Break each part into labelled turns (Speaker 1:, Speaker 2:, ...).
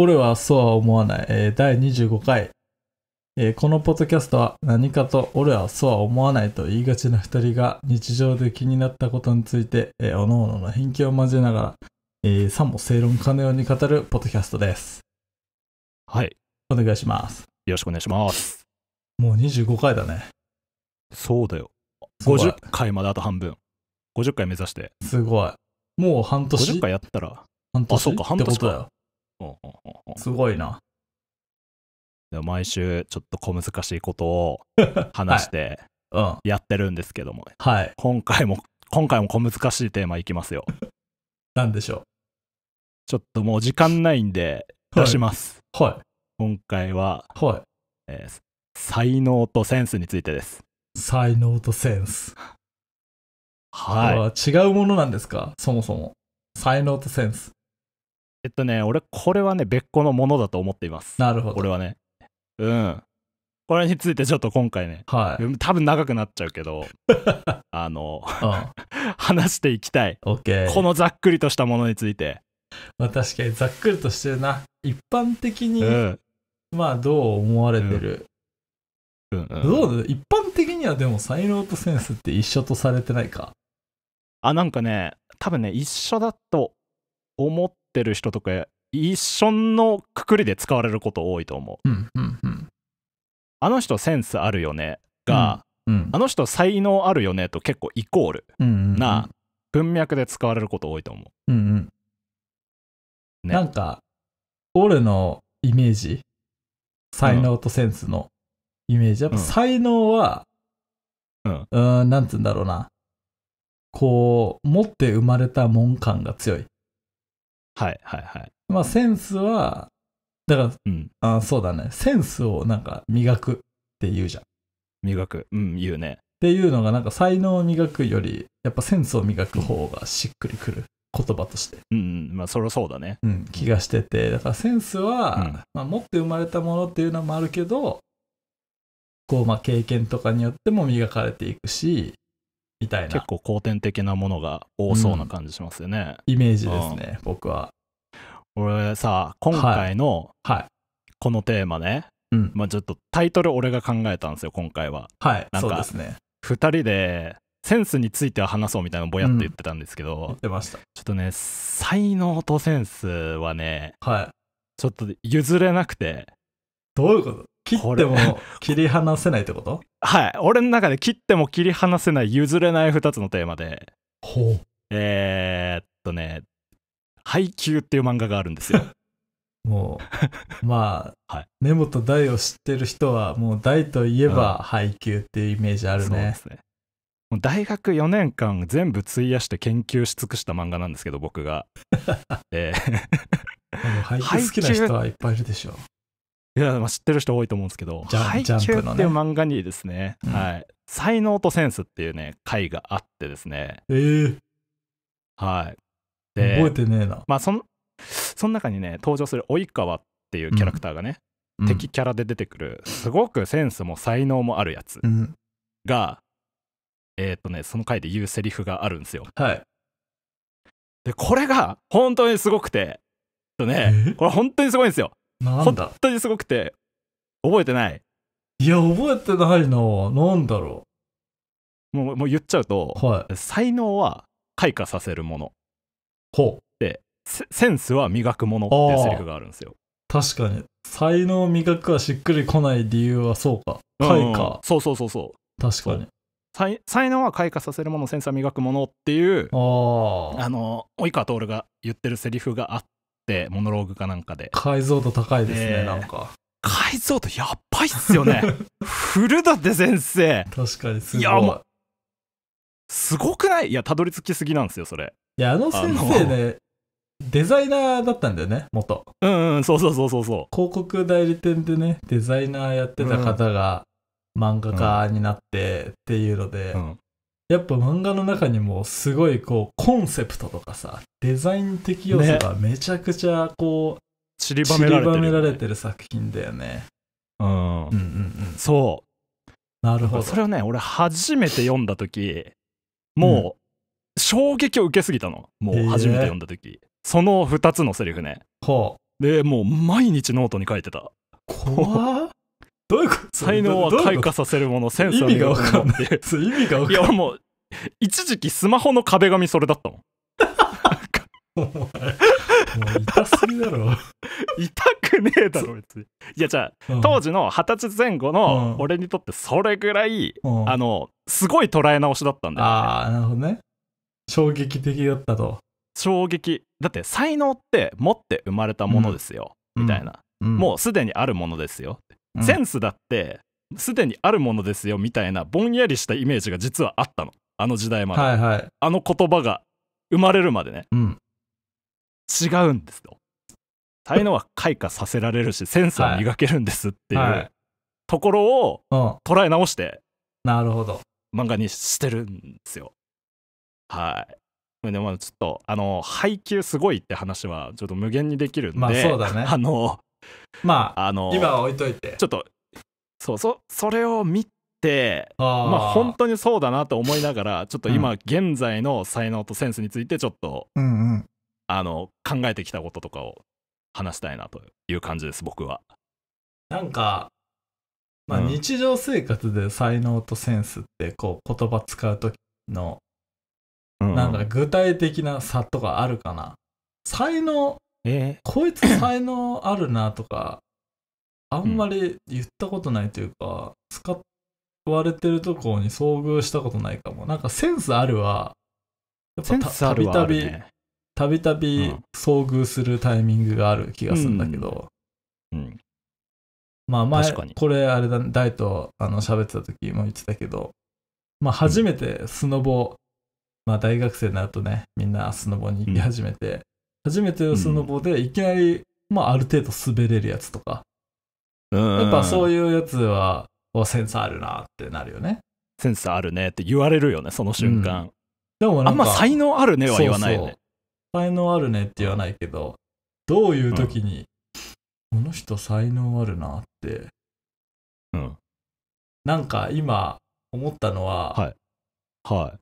Speaker 1: 俺はそうは思わない、えー、第25回、えー、このポッドキャストは何かと俺はそうは思わないと言いがちな2人が日常で気になったことについて、えー、おのおのの偏見を交えながら、えー、さも正論かのように語るポッドキャストですはいお願いしますよろしくお願いしますもう25回だねそうだよ50回まであと半分50回目指してすごいもう半年50回やったら半年あそうか半年かすごいな。毎週ちょっと小難しいことを 話してやってるんですけども、はい、今回も今回も小難しいテーマいきますよ。何 でしょうちょっともう時間ないんで出します。はい。はい、今回は、はいえー、才能とセンスについてです。才能とセンス。はい。違うものなんですかそもそも。才能とセンス。えっとね、俺、これはね、別個のものだと思っています。なるほど。これはね。うん。これについてちょっと今回ね、はい、多分長くなっちゃうけど、あの、話していきたい。このざっくりとしたものについて。まあ、確かにざっくりとしてるな。一般的に、うん、まあ、どう思われてる、うんうんうん、どう一般的にはでも才能とセンスって一緒とされてないかあなんかね多分ね一緒だと思っってる人とか一緒のくくりで使われること多いと思う。う
Speaker 2: んうんうん、
Speaker 1: あの人センスあるよねが、うんうん、あの人才能あるよねと結構イコール
Speaker 2: な
Speaker 1: 文脈で使われること多いと思う。うんうん、ね、なんか俺のイメージ才能とセンスのイメージ、うん、やっぱ才能は、うん、うんなんつうんだろうなこう持って生まれたもん感が強い。はいはいはい。まあセンスは、だから、うん、あそうだね、センスをなんか磨くって言うじゃん。磨く、うん、言うね。っていうのがなんか才能を磨くより、やっぱセンスを磨く方がしっくりくる。言葉として。うん、まあそりゃそうだね。うん、気がしてて、だからセンスは、うん、まあ、持って生まれたものっていうのもあるけど、こう、まあ経験とかによっても磨かれていくし、みたいな。結構後天的なものが多そうな感じしますよね。うん、イメージですね、僕は。俺さ今回のこのテーマね、はいはいうん、まあ、ちょっとタイトル俺が考えたんですよ今回ははいなんかそ2人でセンスについては話そうみたいなぼやっと言ってたんですけど、うん、ちょっとね才能とセンスはね、はい、ちょっと譲れなくてどういうこと切っても 切り離せないってことはい俺の中で切っても切り離せない譲れない2つのテーマでほうえー、っとね配給っていう漫画があるんですよ。もう、まあ、はい、根本大を知ってる人は、もう大といえば配給っていうイメージあるね。うん、そうですね。もう大学4年間全部費やして研究し尽くした漫画なんですけど、僕が。えー、配給好きな人はいっぱいいるでしょう。いや、まあ、知ってる人多いと思うんですけど、ジャンプ、ね、配給っていう漫画にですね、はい、才能とセンスっていうね、回があってですね、えー、はい、て覚えてねえなまあそのその中にね登場する及川っていうキャラクターがね、うん、敵キャラで出てくるすごくセンスも才能もあるやつが、うん、えっ、とねその回で言うセリフがあるんですよはいでこれが本当にすごくてとねこれ本当にすごいんですよなんだ本当にすごくて覚えてないいや覚えてないな何だろうもうもう言っちゃうと、はい、才能は開花させるものほうってセンスは磨くものっていうセリフがあるんですよ確かに才能磨くはしっくりこない理由はそうか開花、うん、そうそうそうそう確かに才才能は開花させるものセンスは磨くものっていうあの及川徹が言ってるセリフがあってモノローグかなんかで解像度高いですね、なんか解像度やっばいっすよね 古舘先生確かにすごいいやもすごくないいやたどり着きすぎなんですよそれいや、あの先生ね、デザイナーだったんだよね、元。うんうん、そうそうそうそうそう。広告代理店でね、デザイナーやってた方が漫画家になってっていうので、うん、やっぱ漫画の中にもすごいこう、コンセプトとかさ、デザイン的要素がめちゃくちゃこう、ね、散りばめられてる、ね、散りばめられてる作品だよね。うん。うんうんうん。そう。なるほど。それをね、俺初めて読んだ時、もう、衝撃を受けすぎたのもう初めて読んだ時、その2つのセリフね、はあ、でもう毎日ノートに書いてた怖 どういうこと才能は開花させるものセンスは意味が分かんない意味が分かんないいやもう一時期スマホの壁紙それだったもんお前もう痛すぎだろ痛くねえだろ別にいやじゃあ、うん、当時の二十歳前後の俺にとってそれぐらい、うん、あのすごい捉え直しだったんだよ、ね、ああなるほどね衝撃的だったと衝撃だって才能って持って生まれたものですよ、うん、みたいな、うん、もうすでにあるものですよ、うん、センスだってすでにあるものですよみたいなぼんやりしたイメージが実はあったのあの時代まで、はいはい、あの言葉が生まれるまでね、うん、違うんですと才能は開花させられるしセンスは磨けるんですっていうところを捉え直して、なるほど漫画にしてるんですよはい。でもちょっとあの配給すごいって話はちょっと無限にできるんで、まあそうだね。あのまああの今は置いといて。ちょっとそうそそれを見てあまあ本当にそうだなと思いながらちょっと今現在の才能とセンスについてちょっと、うんうん、あの考えてきたこととかを話したいなという感じです僕は。なんかまあ、日常生活で才能とセンスってこう言葉使う時のなんか具体的な差とかあるかな。才能、えー、こいつ才能あるなとか、あんまり言ったことないというか、使われてるとこに遭遇したことないかも。なんかセンスあるは、やっぱたびたび、たびたび遭遇するタイミングがある気がするんだけど、うん、うん、まあ前、これあれだ、ね、大とあの喋ってた時も言ってたけど、まあ初めてスノボまあ、大学生になるとね、みんなスノボに行き始めて、うん、初めてのスノボでいきなり、まあ、ある程度滑れるやつとか、やっぱそういうやつは、センスあるなってなるよね。センスあるねって言われるよね、その瞬間。うん、でもあんま才能あるねは言わないよねそうそう。才能あるねって言わないけど、どういう時に、この人才能あるなって。うん。なんか今思ったのは、はい。はい。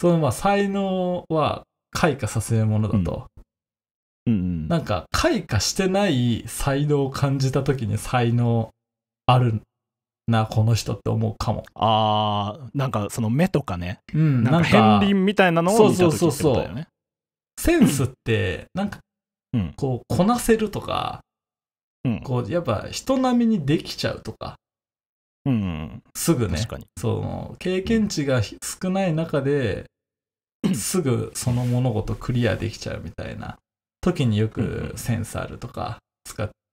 Speaker 1: そのまあ才能は開花させるものだと、うん、うん、なんか開花してない才能を感じた時に才能あるなこの人って思うかもあーなんかその目とかね、うん、なんか片鱗みたいなのを見た時うそことだよねセンスってなんかこうこなせるとか、うん、こうやっぱ人並みにできちゃうとかうん、すぐねその経験値が少ない中で すぐその物事クリアできちゃうみたいな時によくセンサーるとか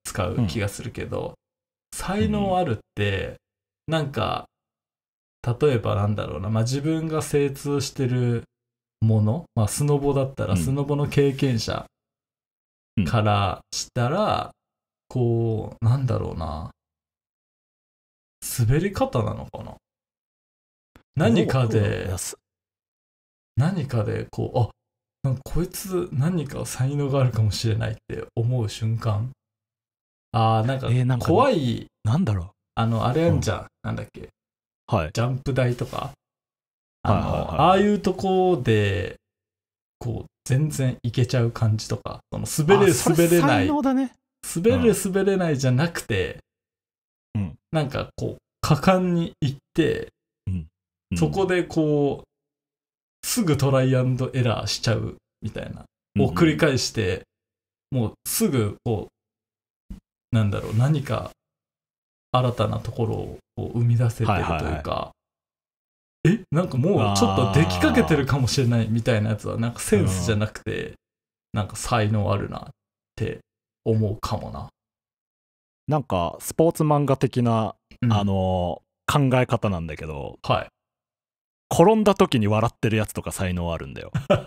Speaker 1: 使う気がするけど、才能あるってなんか例えばなんだろうな、まあ、自分が精通してるもの、まあ、スノボだったらスノボの経験者からしたら、こうなんだろうな滑り方なのかな何かで、何かでこう、あなんこいつ何か才能があるかもしれないって思う瞬間ああ、なんか怖い、えー、なんだろうあの、あれあんじゃん、うん、なんだっけ、はい、ジャンプ台とか、あの、はいはいはい、ああいうとこで、こう、全然いけちゃう感じとか、その滑れ、滑れない、ね、滑れ、滑れないじゃなくて、なんかこう果敢に行って、うんうん、そこでこうすぐトライアンドエラーしちゃうみたいなを繰り返して、もうすぐこうなんだろう何か新たなところを生み出せてるというか、はいはいはい、えなんかもうちょっとできかけてるかもしれないみたいなやつはなんかセンスじゃなくて、うん、なんか才能あるなって思うかもななんかスポーツ漫画的な、うん、あの考え方なんだけど、はい、転んだ時に笑ってるやつとか才能あるんだよ。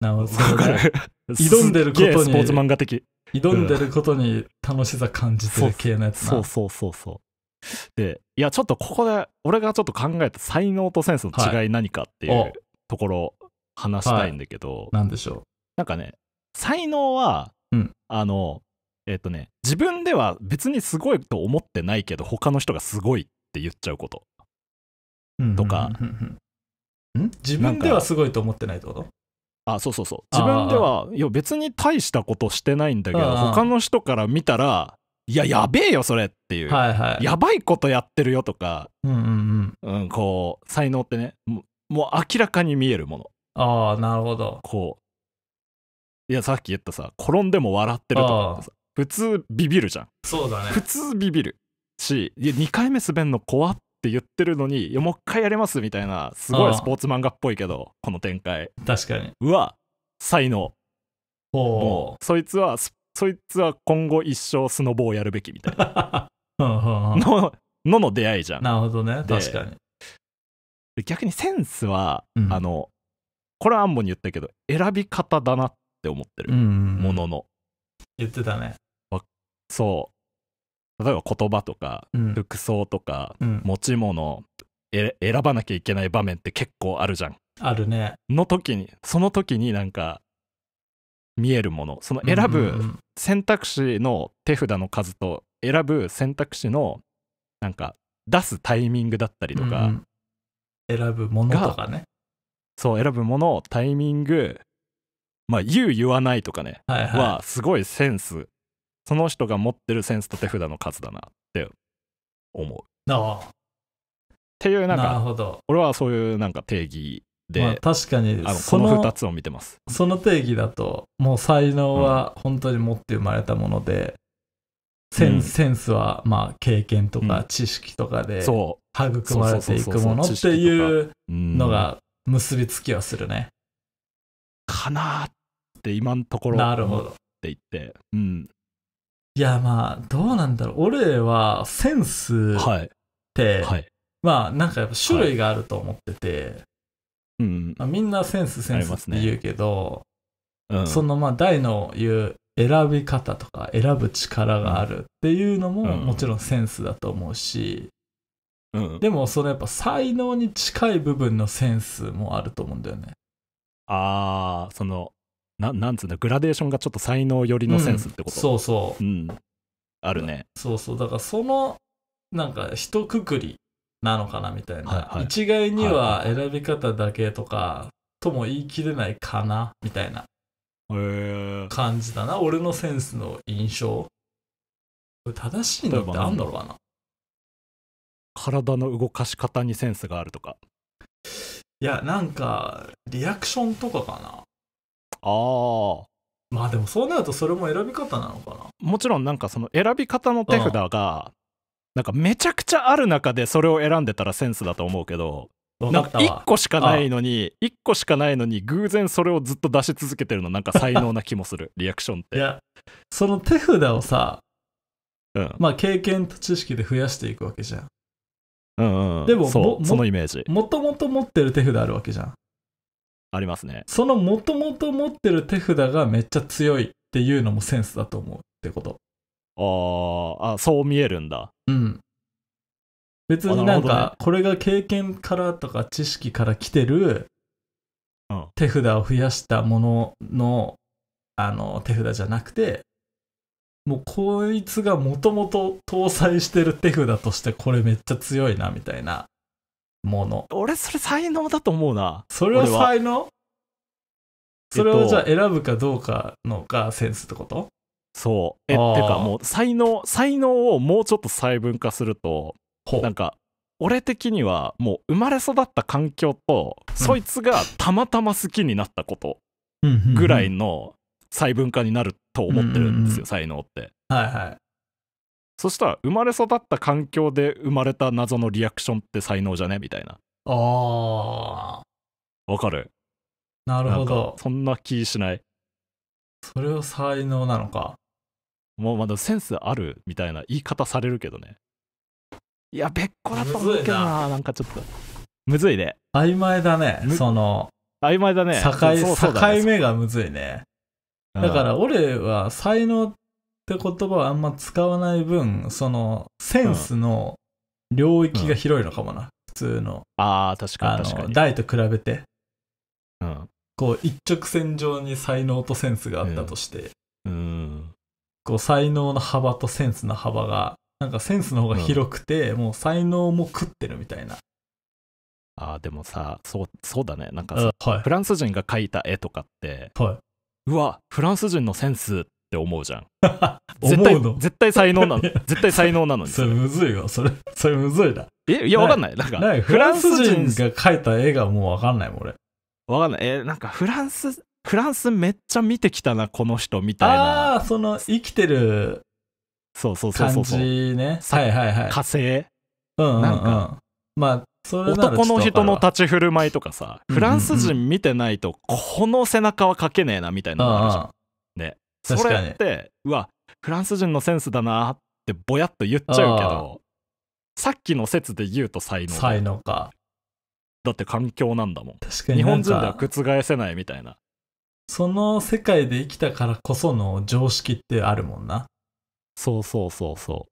Speaker 1: なるほど、ね、挑んでることにスポーツ漫画的挑んでることに楽しさ感じてる系のやつな、うん、そうそうそうそうでいやちょっとここで俺がちょっと考えた才能とセンスの違い何かっていうところ話したいんだけど、はい、何でしょうなんかね才能は、うん、あのえっ、とね、自分では別にすごいと思ってないけど、他の人がすごいって言っちゃうこと。とか。自分ではすごいと思ってないってことあ、そうそうそう。自分では、いや別に大したことしてないんだけど、他の人から見たら、いや、やべえよ、それっていう。はいはい、やばいことやってるよとか、
Speaker 2: うん、
Speaker 1: うんうん、こう、才能ってね、もう明らかに見えるもの。ああ、なるほど。こう、いや、さっき言ったさ、転んでも笑ってるとかさ、普通ビビるじゃんそうだね普通ビビるし2回目滑んの怖って言ってるのにもう一回やれますみたいなすごいスポーツ漫画っぽいけどこの展開確かにうわ才能もうそいつはそいつは今後一生スノボをやるべきみたいな のの出会いじゃんなるほどね確かに逆にセンスは、うん、あのこれはアンモに言ったけど選び方だなって思ってる、ものの言ってたねそう例えば言葉とか、服装とか、うん、持ち物選ばなきゃいけない場面って結構あるじゃん。あるね。の時にその時になんか見えるものその選ぶ選択肢の手札の数と選ぶ選択肢のなんか出すタイミングだったりとか、うん、選ぶものとかねそう選ぶものタイミングまあ言う言わないとかね、はいはい、はすごいセンスその人が持ってるセンスと手札の数だなって思う。ああっていうなんか俺はそういうなんか定義で、まあ、確かにあのこの2つを見てますその定義だともう才能は本当に持って生まれたもので、うん、センスはまあ経験とか知識とかで育まれていくものっていうのが結びつきはするね。かなって今のところ思っていて、うん、いや、まあ、どうなんだろう。俺は、センスって、はい、まあ、なんかやっぱ種類があると思ってて、うん、まあ、みんなセンスセンスって言うけど、ねうん、そのまあ大の言う選び方とか選ぶ力があるっていうのももちろんセンスだと思うし、うん、でもそのやっぱ才能に近い部分のセンスもあると思うんだよね。ああそのななんつうんだグラデーションがちょっと才能寄りのセンスってこと、うん、そうそう、うん、あるねそうそうだからそのなんか一括りなのかなみたいな、はいはい、一概には選び方だけとか、とも言い切れないかなみたいな感じだな、えー、俺のセンスの印象正しいのってあんだろうかな体の動かし方にセンスがあるとかいやなんかリアクションとかかなああ。まあでもそうなるとそれも選び方なのかな。もちろんなんかその選び方の手札が、なんかめちゃくちゃある中でそれを選んでたらセンスだと思うけど、なんか1個しかないのに、1個しかないのに偶然それをずっと出し続けてるのなんか才能な気もする、リアクションって。いや、その手札をさ、うん、まあ経験と知識で増やしていくわけじゃん。うんうん、でもそのイメージもともと持ってる手札あるわけじゃん。ありますね。そのもともと持ってる手札がめっちゃ強いっていうのもセンスだと思うってこと。ああ、そう見えるんだ。うん。別になんか、これが経験からとか知識から来てる手札を増やしたもののあの手札じゃなくて、もうこいつがもともと搭載してる手札としてこれめっちゃ強いなみたいなもの。俺、それ才能だと思うな。それは才能それをじゃあ選ぶかどうかのがセンスってことそう。え、てかもう才能、才能をもうちょっと細分化すると、なんか、俺的にはもう生まれ育った環境と、そいつがたまたま好きになったことぐらいの細分化になると思ってるんですよ、うんうんうん、才能って。はいはい。そしたら生まれ育った環境で生まれた謎のリアクションって才能じゃねみたいなああわかるなるほどそんな気しないそれを才能なのかもうまだセンスあるみたいな言い方されるけどねいや別個だと思うけどななんかちょっとむずいね曖昧だねその曖昧だね境目がむずいねだから俺は才能って言葉はあんま使わない分そのセンスの領域が広いのかもな、うん、普通のああ確かに確かに大と比べて、うん、こう一直線上に才能とセンスがあったとして、うん、うんこう才能の幅とセンスの幅がなんかセンスの方が広くて、うん、もう才能も食ってるみたいなあでもさそうそうだねなんかさ、はい、フランス人が描いた絵とかって、はい、うわフランス人のセンスっって思うじゃん 絶対絶対才能なの 絶対才能なのにそれむずいよそれそれむずいなえいやわかんないなんかフランス人が描いた絵がもうわかんないもん俺わかんないえなんかフランスフランスめっちゃ見てきたなこの人みたいなああその生きてるそうそうそうそうそうねはいはいはい火星うんなんかまあ男の人の立ち振る舞いとかさ、フランス人見てないとこの背中は描けねえなみたいなのあるじゃうん、それってうわフランス人のセンスだなってぼやっと言っちゃうけどさっきの説で言うと才能才能かだって環境なんだもん確かに日本人では覆せないみたいなその世界で生きたからこその常識ってあるもんなそうそうそうそう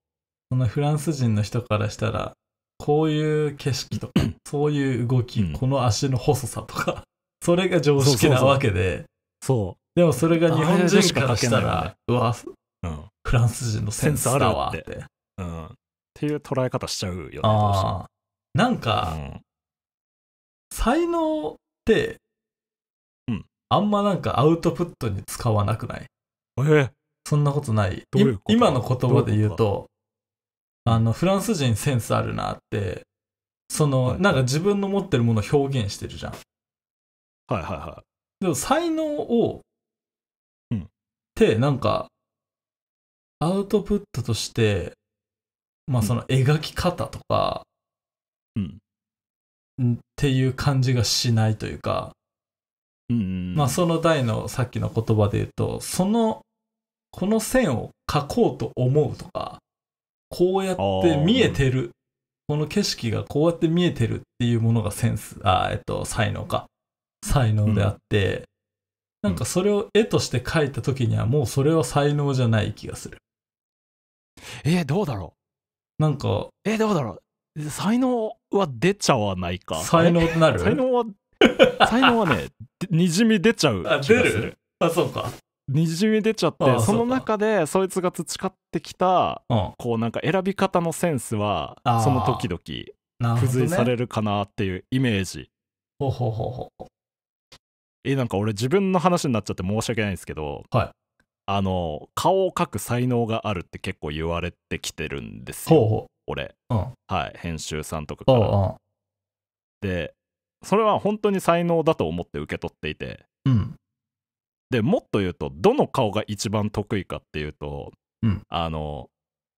Speaker 1: そのフランス人の人からしたらこういう景色とか そういう動き、うん、この足の細さとかそれが常識なわけでそうでもそれが日本人からしたら、うわ、うん、フランス人のセンスあるわって。っていう捉え方しちゃうよね。なんか、うん、才能って、うん、あんまなんかアウトプットに使わなくないえー、そんなことない今の言葉で言うとあのフランス人センスあるなってその、はい、なんか自分の持ってるものを表現してるじゃん。はいはいはい。でも才能を、なんか、アウトプットとして、まあその描き方とか、うん。っていう感じがしないというか、うん、うん、まあその台のさっきの言葉で言うと、その、この線を描こうと思うとか、こうやって見えてる、うん、この景色がこうやって見えてるっていうものがセンス、あえっと、才能か。才能であって、なんかそれを絵として描いた時にはもうそれは才能じゃない気がする。えー、どうだろうなんか。えー、どうだろう才能は出ちゃわないか。才能ってなる才能は、才能はね、にじみ出ちゃうあ、出るあ、そうか。にじみ出ちゃってその中でそいつが培ってきた、うん、こうなんか選び方のセンスはその時々付随されるかなっていうイメージ。ほほほほえなんか俺自分の話になっちゃって申し訳ないんですけど、はい、あの顔を描く才能があるって結構言われてきてるんですよ、ほう俺、うん、はい編集さんとかから、うん、でそれは本当に才能だと思って受け取っていて、うん、でもっと言うとどの顔が一番得意かっていうと、うん、あの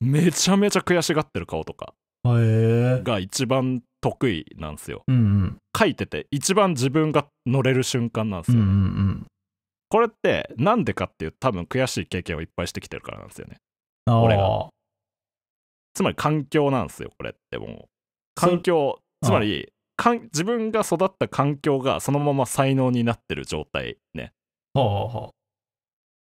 Speaker 1: めちゃめちゃ悔しがってる顔とかが一番得意なんですよ、うんうん、書いてて一番自分が乗れる瞬間なんですよね、ね、うんうん、これって何でかっていう多分悔しい経験をいっぱいしてきてるからなんですよね
Speaker 2: 俺が
Speaker 1: つまり環境なんですよこれってもう環境つまりかん自分が育った環境がそのまま才能になってる状態ねはあはあ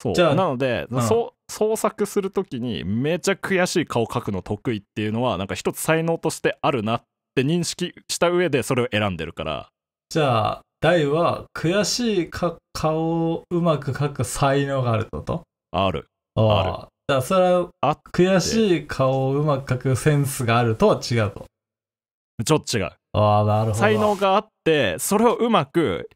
Speaker 1: そうなので、うん、創作する時にめちゃ悔しい顔描くの得意っていうのはなんか一つ才能としてあるなっって認識した上でそれを選んでるからじゃあ大は悔しい顔をうまく描く才能があるとことあるあるじゃあそれは悔しい顔をうまく描くセンスがあるとは違うとちょっと違うああなるほど才能があってそれをうまく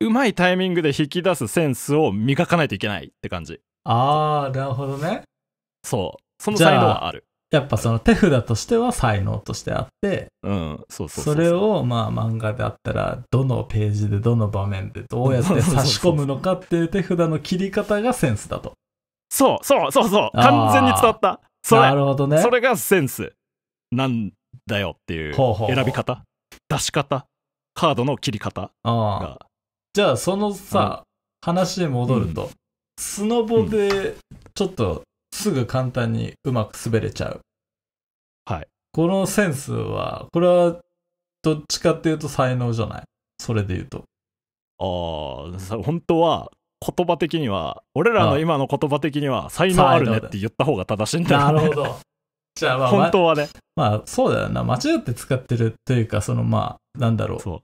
Speaker 1: うまいタイミングで引き出すセンスを磨かないといけないって感じああなるほどねそうその才能はあるやっぱその手札としては才能としてあって、うん、そうそうそうそれをまあ漫画であったら、どのページでどの場面でどうやって差し込むのかっていう手札の切り方がセンスだと。そうそうそうそう完全に伝わったそなれるほどね。それがセンスなんだよっていうほうほうほう選び方出し方カードの切り方がじゃあそのさ、話に戻ると、スノボでちょっとすぐ簡単にうまく滑れちゃう。はい。このセンスは、これはどっちかっていうと才能じゃない。それで言うと。ああ、本当は言葉的には、俺らの今の言葉的には、才能あるねって言った方が正しいんだよ、ね、なるほど。じゃあまあ、本当はね。まあ、そうだよな。間違って使ってるというか、そのまあ、なんだろう。そう。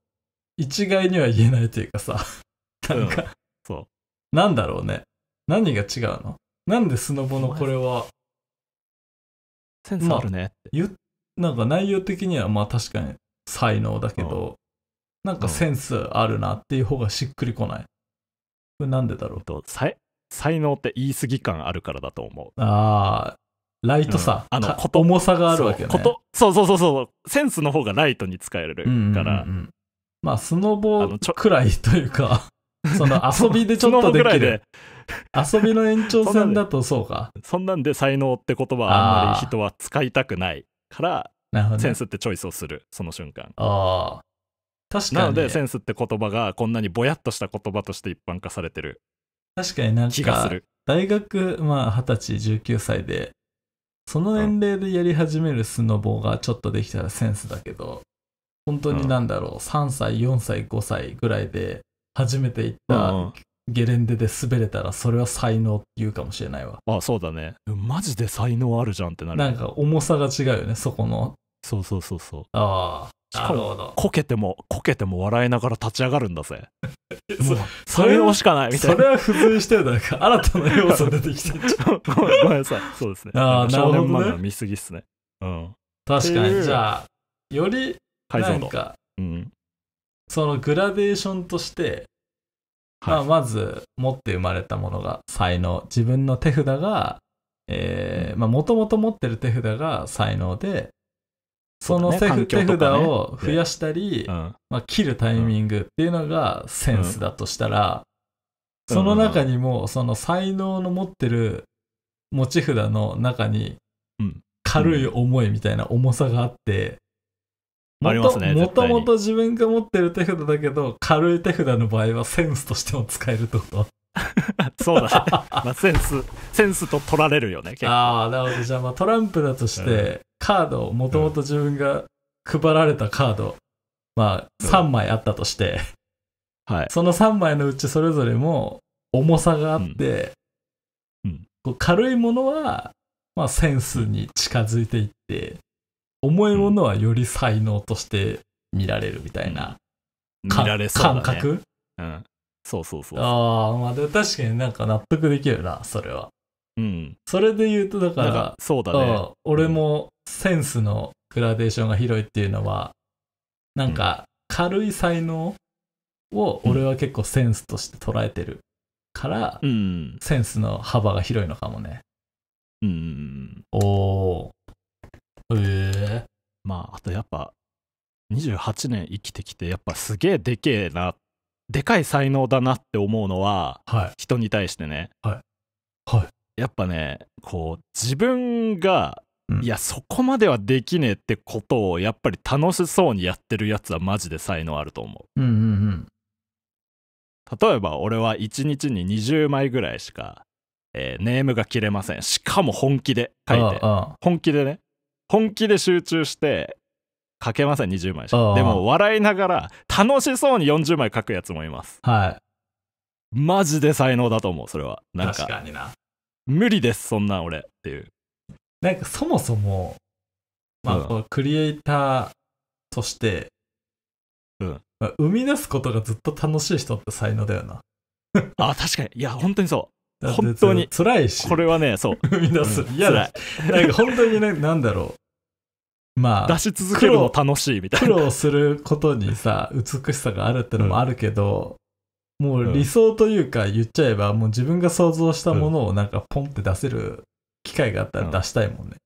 Speaker 1: 一概には言えないというかさ。なんか、うん、そう。なんだろうね。何が違うのなんでスノボのこれはセンスあるねって、なんか内容的にはまあ確かに才能だけど、なんかセンスあるなっていう方がしっくりこない。これなんでだろうと才才能って言い過ぎ感あるからだと思うああ、ライトさ、うんあのこと重さがあるわけね。そうことそうそうそうそうセンスの方がライトに使えるから、うんうんうんまあ、スノボくらいというか、その遊びでちょっとできる。遊びの延長線だとそうかそんなんで才能って言葉はあんまり人は使いたくないからセンスってチョイスをするその瞬間ああ確かに、なのでセンスって言葉がこんなにぼやっとした言葉として一般化されてる確かになんか大学まあ二十歳19歳でその年齢でやり始めるスノボがちょっとできたらセンスだけど本当になんだろう、3歳4歳5歳ぐらいで初めて行ったゲレンデで滑れたらそれは才能って言うかもしれないわあそうだねマジで才能あるじゃんってなるなんか重さが違うよねそこのそうそうそうそうああるほどこけてもこけても笑いながら立ち上がるんだぜ もう才能しかないみたいなそれは付随してるなんか新たな要素出てきて ごめんなさいそうですねああなるほど、見過ぎっすねうん確かにじゃあよりなんか、うん、そのグラデーションとしてまあ、まず持って生まれたものが才能自分の手札がもともと持ってる手札が才能でその手,、札を増やしたり、まあ、切るタイミングっていうのがセンスだとしたら、その中にもその才能の持ってる持ち札の中に軽い思いみたいな重さがあって、
Speaker 2: ありますねもとも
Speaker 1: と自分が持ってる手札だけど軽い手札の場合はセンスとしても使えるってこと そうだね、まあ、センスセンスと取られるよね結構ああなるほどじゃあまあトランプだとして、カードをもともと自分が配られたカード、うん、まあ3枚あったとして、はい、その3枚のうちそれぞれも重さがあって、うん、うん、こう軽いものは、まあ、センスに近づいていって重いものはより才能として見られるみたいな、うん、見られそうだ、ね、感覚うんそうそうそうああまあでも確かになんか納得できるなそれはうんそれで言うとだからそうだね俺もセンスのグラデーションが広いっていうのはなんか軽い才能を俺は結構センスとして捉えてるから、うん、センスの幅が広いのかもねうんおおえーまあ、あとやっぱ、28年生きてきて、やっぱすげえでけえな、でかい才能だなって思うのは、はい、人に対してね、はい、はい、やっぱね、こう、自分が、いや、そこまではできねえってことを、やっぱり楽しそうにやってるやつはマジで才能あると思
Speaker 2: う。うんうんうん、
Speaker 1: 例えば、俺は1日に20枚ぐらいしか、えー、ネームが切れません。しかも本気で書いて、あああ本気でね、本気で集中して書けません20枚しかでも笑いながら楽しそうに40枚書くやつもいますはいマジで才能だと思うそれはなんか確かにな無理ですそんな俺っていうなんかそもそもまあ、うん、クリエイターとして、うんまあ、生み出すことがずっと楽しい人って才能だよなあ確かにいや本当にそう本当に辛いしこれはねそう 生み出す、うん、嫌だなんか本当にねなんだろうまあ、出し続けるの楽しいみたいな苦労することにさ 美しさがあるってのもあるけど、うん、もう理想というか言っちゃえばもう自分が想像したものをなんかポンって出せる機会があったら出したいもんね、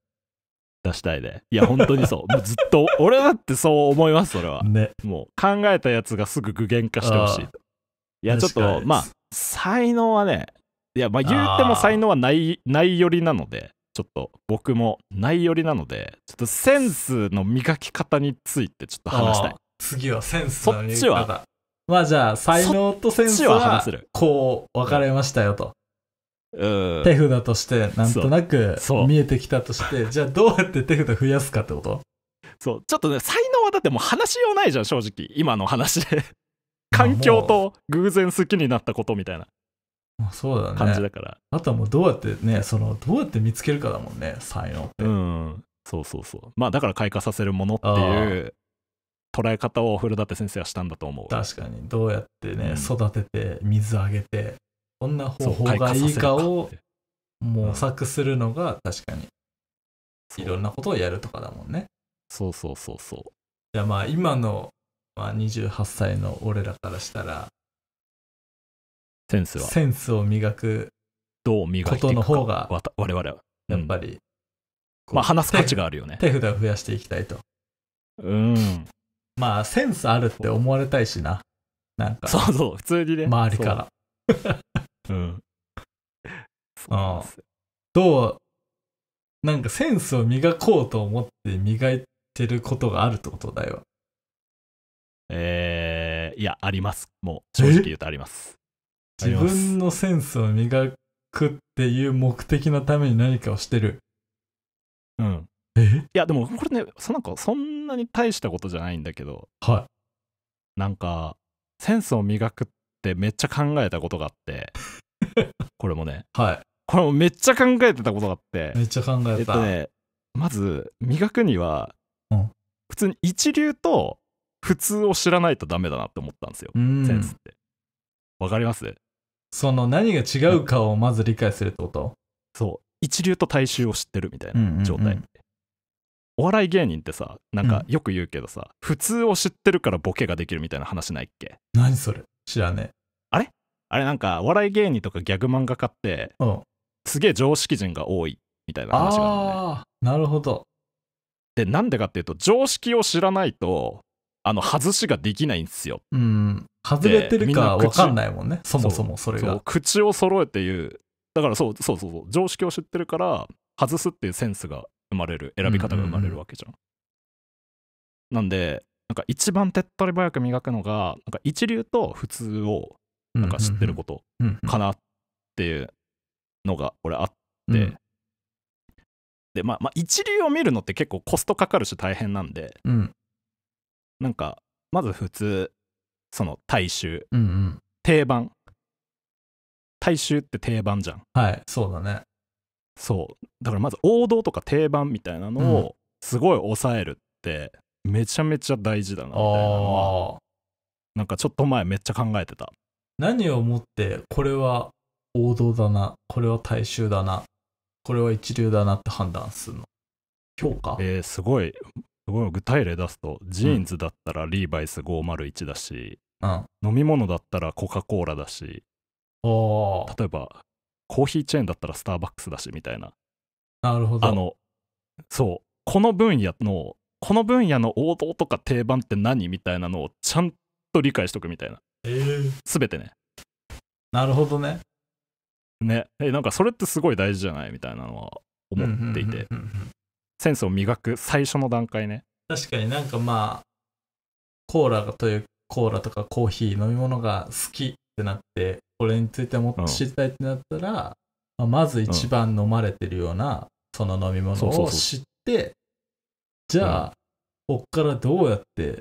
Speaker 1: 出したいねいや本当にそう もうずっと俺だってそう思いますそれは、ね、もう考えたやつがすぐ具現化してほしいいやちょっとまあ才能はねいやまあ言うても才能はないないよりなのでちょっと僕もない寄りなのでちょっとセンスの磨き方についてちょっと話したい次はセンスの磨き方まあじゃあ才能とセンスはこう分かれましたよと、うん、手札としてなんとなく見えてきたとして じゃあどうやって手札増やすかってことそうちょっとね才能はだってもう話しようないじゃん正直今の話で環境と偶然好きになったことみたいなあ、そうだね感じだから、あとはもうどうやってねそのどうやって見つけるかだもんね才能ってうんそうそうそうまあだから開花させるものっていう捉え方を古舘先生はしたんだと思う確かにどうやってね、うん、育てて水あげてどんな方法がいいかを模索するのが確かにいろんなことをやるとかだもんねそうそうそうそういやまあ今の、まあ、28歳の俺らからしたらセンスはセンスを磨くどう磨くことの方が我々は、やっぱり、まあ話す価値があるよね手札を増やしていきたいとうんまあセンスあるって思われたいしななんかそうそう普通にね周りからううんそうんどうなんかセンスを磨こうと思って磨いてることがあるってことだよえー、いやありますもう正直言うとあります自分のセンスを磨くっていう目的のために何かをしてる。うん。えいや、でもこれね、そなんかそんなに大したことじゃないんだけど、はい。なんか、センスを磨くってめっちゃ考えたことがあって、これもね、はい。これもめっちゃ考えてたことがあって、めっちゃ考えた。えっとね、まず、磨くには、うん、普通に一流と普通を知らないとダメだなって思ったんですよ、センスって。わかりますその何が違うかをまず理解するってことそう一流と大衆を知ってるみたいな状態、お笑い芸人ってさなんかよく言うけどさ、うん、普通を知ってるからボケができるみたいな話ないっけ何それ知らねえあれあれなんかお笑い芸人とかギャグ漫画家って、うん、すげえ常識人が多いみたいな話
Speaker 2: があ
Speaker 1: る、ね、なるほどでなんでかっていうと常識を知らないとあの外しができないんですよ、うん、外れてるかわかんないもんねそもそもそれが口を揃えて言うだからそうそうそうそう常識を知ってるから外すっていうセンスが生まれる選び方が生まれるわけじゃんうんうん、なんでなんか一番手っ取り早く磨くのがなんか一流と普通をなんか知ってることかなっていうのが俺あって、うんうん、でまあ、まあ、一流を見るのって結構コストかかるし大変なんで、うん、なんかまず普通その大衆、うんうん、定番大衆って定番じゃんはいそうだねそうだからまず王道とか定番みたいなのをすごい抑えるってめちゃめちゃ大事だなみたいなうん、なんかちょっと前めっちゃ考えてた何をもってこれは王道だなこれは大衆だなこれは一流だなって判断するの評価えー、すごいすごい具体例出すとジーンズだったらリーバイス501だし、うん、飲み物だったらコカ・コーラだし例えばコーヒーチェーンだったらスターバックスだしみたいななるほどあのそうこの分野のこの分野の王道とか定番って何みたいなのをちゃんと理解しとくみたいな、えー、全てねなるほどねねえなんかそれってすごい大事じゃないみたいなのは思っていてセンスを磨く最初の段階ね確かになんかまあコーラというコーラとかコーヒー飲み物が好きってなってこれについてもっと知りたいってなったら、まあ、まず一番飲まれてるようなその飲み物を知ってじゃあ、こっからどうやって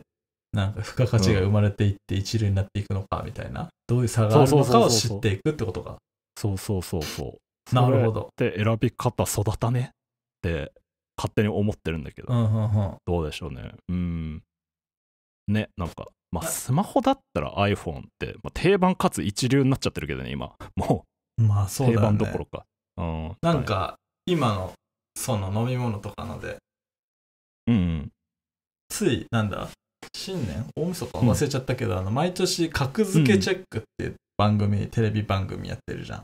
Speaker 1: なんか付加価値が生まれていって一流になっていくのかみたいな、どういう差があるのかを知っていくってことかそうそうそうそうなるほどで選び方育たねって勝手に思ってるんだけど、うんうんうん、どうでしょうねうんねなんかまあ、スマホだったら iPhone って、まあ、定番かつ一流になっちゃってるけどね、今。もう、まあそう、ね、定番どころか。うん、なんか、今の、その飲み物とかので、うん、つい、なんだ、新年大晦日忘れちゃったけど、うん、あの、毎年、格付けチェックっていう番組、うん、テレビ番組やってるじゃん。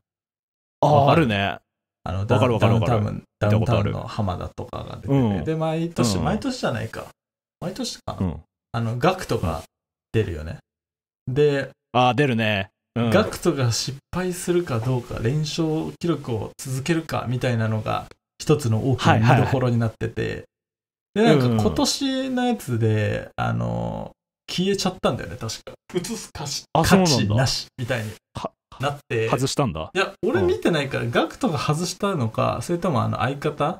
Speaker 1: ああ、あるね。あのダウンタウンダウンタウンの浜田とかが出てて、で毎年、毎年じゃないか毎年かうん、あのガクトが出るよね。で、あ出るね。うん、ガクトが失敗するかどうか、連勝記録を続けるかみたいなのが、一つの大きな見どころになってて、で、なんか今年のやつで、あの、消えちゃったんだよね、確か。映す価値価値なしみたいになって。外したんだいや、俺見てないから、うん、ガクトが外したのか、それともあの相方、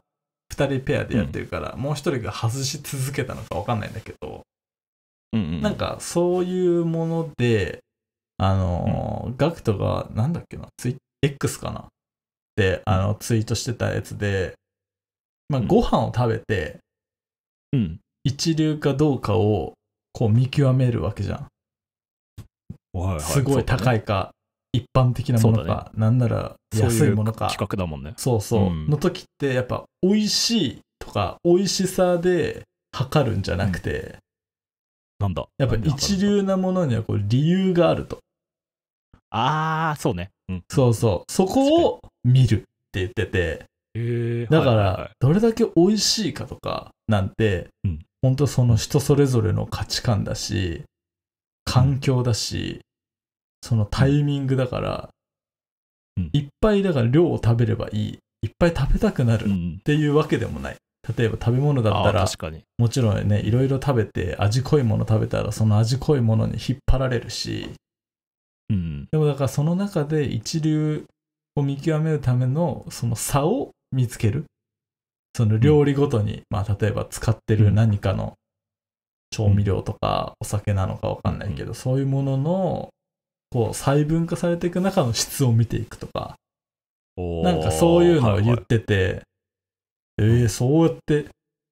Speaker 1: 2人ペアでやってるから、うん、もう1人が外し続けたのか分かんないんだけど、なんかそういうもので、あの、うん、ガクトが、なんだっけな、ツイ X かなっあの、ツイートしてたやつで、まあ、ご飯を食べて、うん。一流かどうかを、こう見極めるわけじゃん。はいはい、すごい高いか、ね、一般的なものか、ね、なんなら安いものか。そういうだもんね。そうそう。うん、の時って、やっぱ、美味しいとか、美味しさで測るんじゃなくて、なんだやっぱ一流なものにはこう理由があると。ああ、そうね。うん、そうそう。そこを見るって言ってて。だから、どれだけ美味しいかとかなんて、うん、本当その人それぞれの価値観だし、環境だし、そのタイミングだから、うん、いっぱいだから量を食べればいい、いっぱい食べたくなるっていうわけでもない。例えば食べ物だったらもちろんねいろいろ食べて味濃いもの食べたらその味濃いものに引っ張られるし、うん、でもだからその中で一流を見極めるためのその差を見つけるその料理ごとに、うん、まあ例えば使ってる何かの調味料とかお酒なのか分かんないけど、うん、そういうもののこう細分化されていく中の質を見ていくとかなんかそういうのを言ってて、えー、そうやって、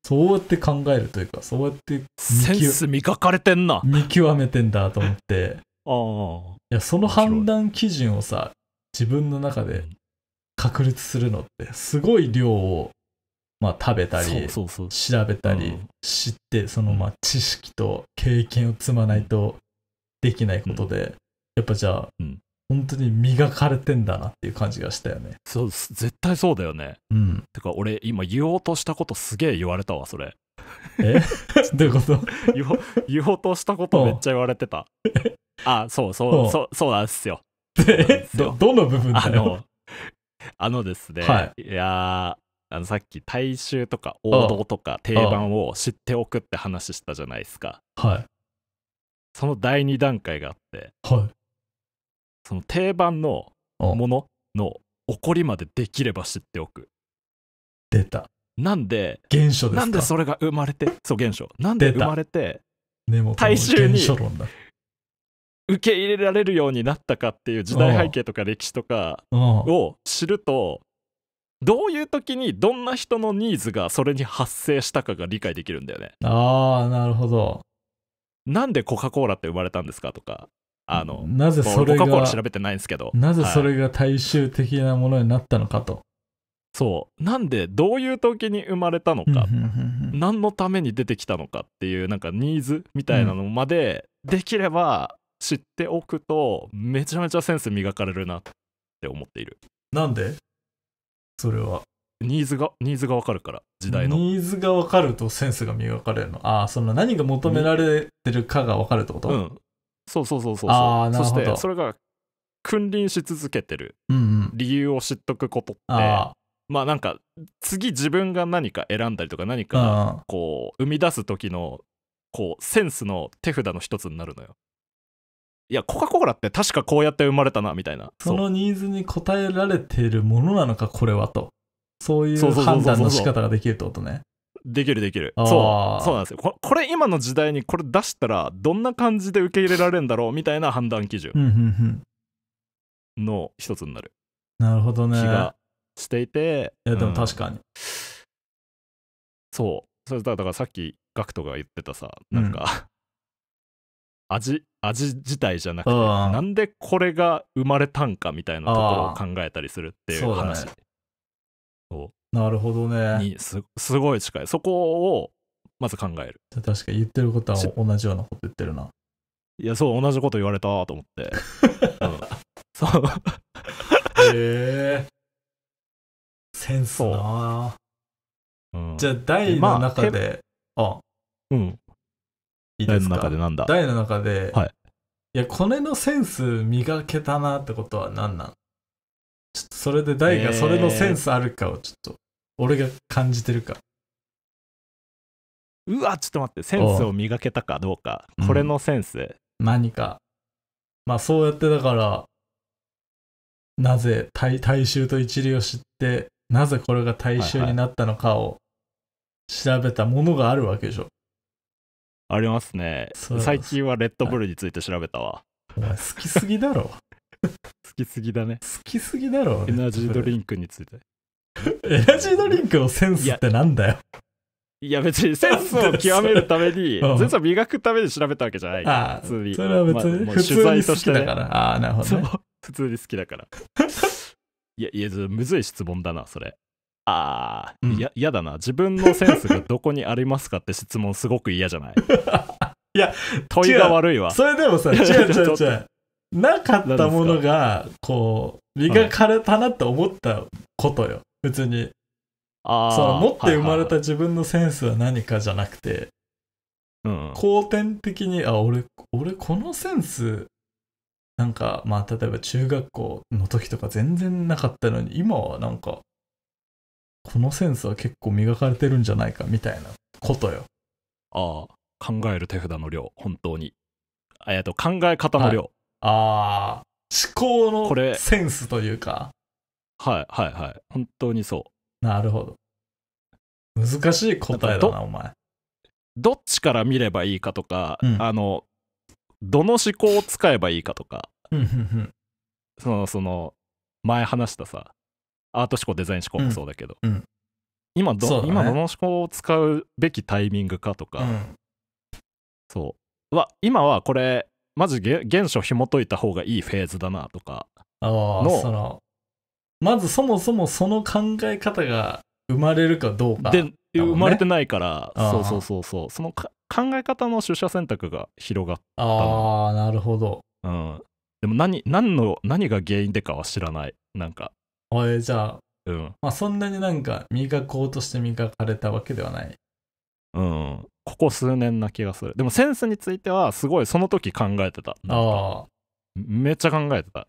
Speaker 1: そうやって考えるというか、そうやってセンス磨かれてんな。見極めてんだと思って。ああ。いや、その判断基準をさ、自分の中で確立するのって、すごい量を、まあ、食べたり調べたり知って、そのまあ知識と経験を積まないとできないことで、うん、やっぱじゃあ、うん、本当に磨かれてんだなっていう感じがしたよね。そう、絶対そうだよね。うん。てか、俺、今言おうとしたことすげえ言われたわ、それ。え どういうこと言おうとしたことめっちゃ言われてた。あ、そうそう、そう、そうなんですよ。ど、どの部分だよあのですね、はい、いやあのさっき大衆とか王道とか定番を知っておくって話したじゃないですか。はい。その第2段階があって、はい、その定番のものの起こりまでできれば知っておく出たなんで現象ですなんでそれが生まれて そう現象なんで生まれて
Speaker 2: 大衆に
Speaker 1: 受け入れられるようになったかっていう時代背景とか歴史とかを知るとどういう時にどんな人のニーズがそれに発生したかが理解できるんだよね。ああなるほど。なんでコカ・コーラって生まれたんですかとかあのなぜそれが、まあ、調べてないんですけどなぜそれが大衆的なものになったのかと、はい、そうなんでどういう時に生まれたのか何のために出てきたのかっていうなんかニーズみたいなのまで、できれば知っておくとめちゃめちゃセンス磨かれるなって思っているなんでそれはニーズがニーズが分かるから時代のニーズが分かるとセンスが磨かれるのああその何が求められてるかが分かるってこと、うん、そうそうそうそうそうそしてそれが君臨し続けてる理由を知っとくことって、うんうん、まあなんか次自分が何か選んだりとか何かこう生み出す時のこうセンスの手札の一つになるのよ。いやコカ・コーラって確かこうやって生まれたなみたいなそのニーズに応えられているものなのかこれはとそういう判断の仕方ができるってことねできるできるそうそうなんですよここれ今の時代にこれ出したらどんな感じで受け入れられるんだろうみたいな判断基準の一つになるなるほどね気がしていていやでも確かに、うん、そうそれだからさっきガクトが言ってたさなんか、うん、味味自体じゃなくてなんでこれが生まれたんかみたいなところを考えたりするっていう話そう、ね、なるほどね。にすすごい近い。そこをまず考える。確かに言ってることは同じようなこと言ってるな。いや、そう、同じこと言われたと思って。う ん、そう。へえー。センスなじゃあ、台の中で、まあ、あ、うん。いい台の中でなんだ台の中で、はい。いや、これのセンス磨けたなってことは何なんちょっとそれで大がそれのセンスあるかをちょっと、俺が感じてるか。うわ、ちょっと待って、センスを磨けたかどうか、うこれのセンス。何か。まあそうやってだから、なぜ大大衆と一流を知って、なぜこれが大衆になったのかを調べたものがあるわけでしょ。はいはい、ありますね。最近はレッドブルについて調べたわ。はい、好きすぎだろ。好きすぎだね。好きすぎだろ、エナジードリンクについて。エナジードリンクのセンスってなんだよ。いや別にセンスを極めるために、センスを磨くために調べたわけじゃない。ああ、普通に。それは別に、まあ、取材として、だから。ああ、なるほど、ね、普通に好きだから。いや、いや、むずい質問だな、それ。ああ、うん、いや、嫌だな。自分のセンスがどこにありますかって質問すごく嫌じゃないいや、問いが悪いわ。それでもさ、違う違う違う。なかったものが、こう、磨かれたなって思ったことよ。別に。あその持って生まれた自分のセンスは何かじゃなくて、後天的に、あ、俺、俺このセンス、なんか、まあ、例えば中学校の時とか全然なかったのに、今はなんか、このセンスは結構磨かれてるんじゃないかみたいなことよ。ああ、考える手札の量、本当に。えっと、考え方の量。はいああ、思考このれセンスというか。はいはいはい。本当にそう。なるほど。難しい答えだな、お前。どっちから見ればいいかとか、うんあの、どの思考を使えばいいかとか、その、その、前話したさ、アート思考、デザイン思考もそうだけど、うんうん今うど、ね今どの思考を使うべきタイミングかとか、うんそう。うわ、今はこれ、まず原初紐解いた方がいいフェーズだなとかのそのまずそもそもその考え方が生まれるかどうか、で生まれてないからそうそうそうそうその考え方の取捨選択が広がったああなるほど、うん、でも何何の何が原因でかは知らないなんかおれじゃあ、うんまあ、そんなになんか磨こうとして磨かれたわけではないうんここ数年な気がするでもセンスについてはすごいその時考えてたかめっちゃ考えてた